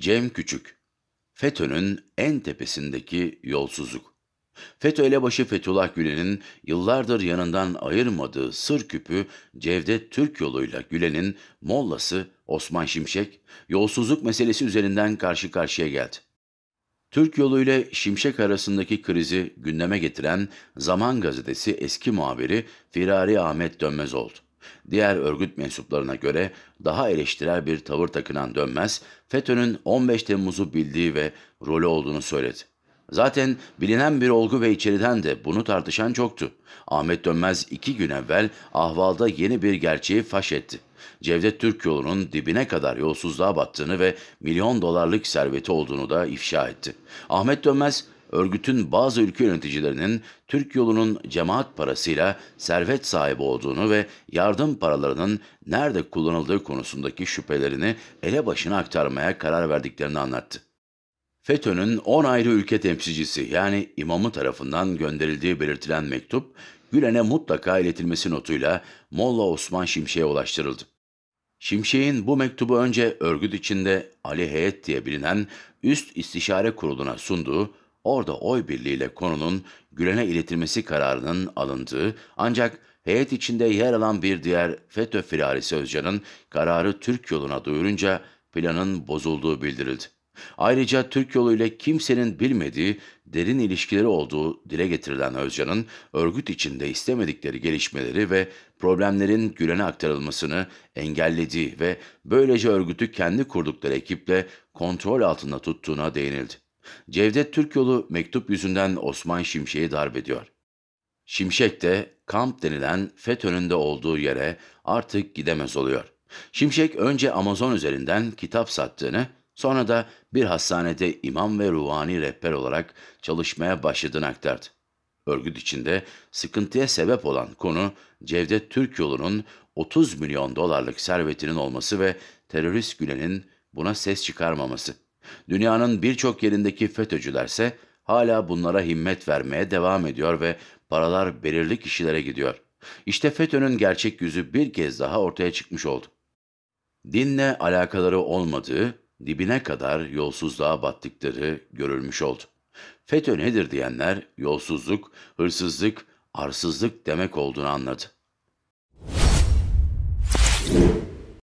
Cem Küçük FETÖ'nün en tepesindeki yolsuzluk. FETÖ elebaşı Fethullah Gülen'in yıllardır yanından ayırmadığı sır küpü Cevdet Türk yoluyla Gülen'in mollası Osman Şimşek, yolsuzluk meselesi üzerinden karşı karşıya geldi. Türk Yolu ile Şimşek arasındaki krizi gündeme getiren Zaman Gazetesi eski muhabiri Firari Ahmet Dönmez oldu. Diğer örgüt mensuplarına göre daha eleştirel bir tavır takınan Dönmez, FETÖ'nün 15 Temmuz'u bildiği ve rolü olduğunu söyledi. Zaten bilinen bir olgu ve içeriden de bunu tartışan çoktu. Ahmet Dönmez iki gün evvel ahvalda yeni bir gerçeği faş etti. Cevdet Türk yolunun dibine kadar yolsuzluğa battığını ve milyon dolarlık serveti olduğunu da ifşa etti. Ahmet Dönmez örgütün bazı ülke yöneticilerinin Türk yolunun cemaat parasıyla servet sahibi olduğunu ve yardım paralarının nerede kullanıldığı konusundaki şüphelerini ele başına aktarmaya karar verdiklerini anlattı. FETÖ'nün 10 ayrı ülke temsilcisi yani imamı tarafından gönderildiği belirtilen mektup, Gülen'e mutlaka iletilmesi notuyla Molla Osman Şimşek'e ulaştırıldı. Şimşek'in bu mektubu önce örgüt içinde Ali Heyet diye bilinen Üst İstişare Kurulu'na sunduğu orada oy birliğiyle konunun Gülen'e iletilmesi kararının alındığı ancak heyet içinde yer alan bir diğer FETÖ firarisi Özcan'ın kararı Türk yoluna duyurunca planın bozulduğu bildirildi. Ayrıca Türk yolu ile kimsenin bilmediği derin ilişkileri olduğu dile getirilen Özcan'ın örgüt içinde istemedikleri gelişmeleri ve problemlerin Gülen'e aktarılmasını engellediği ve böylece örgütü kendi kurdukları ekiple kontrol altında tuttuğuna değinildi. Cevdet Türkyolu mektup yüzünden Osman Şimşek'i darp ediyor. Şimşek de kamp denilen FETÖ'nün de olduğu yere artık gidemez oluyor. Şimşek önce Amazon üzerinden kitap sattığını, sonra da bir hastanede imam ve ruhani rehber olarak çalışmaya başladığını aktardı. Örgüt içinde sıkıntıya sebep olan konu Cevdet Türkyolu'nun 30 milyon dolarlık servetinin olması ve terörist Gülen'in buna ses çıkarmaması. Dünyanın birçok yerindeki FETÖ'cülerse hala bunlara himmet vermeye devam ediyor ve paralar belirli kişilere gidiyor. İşte FETÖ'nün gerçek yüzü bir kez daha ortaya çıkmış oldu. Dinle alakaları olmadığı, dibine kadar yolsuzluğa battıkları görülmüş oldu. FETÖ nedir diyenler yolsuzluk, hırsızlık, arsızlık demek olduğunu anladı.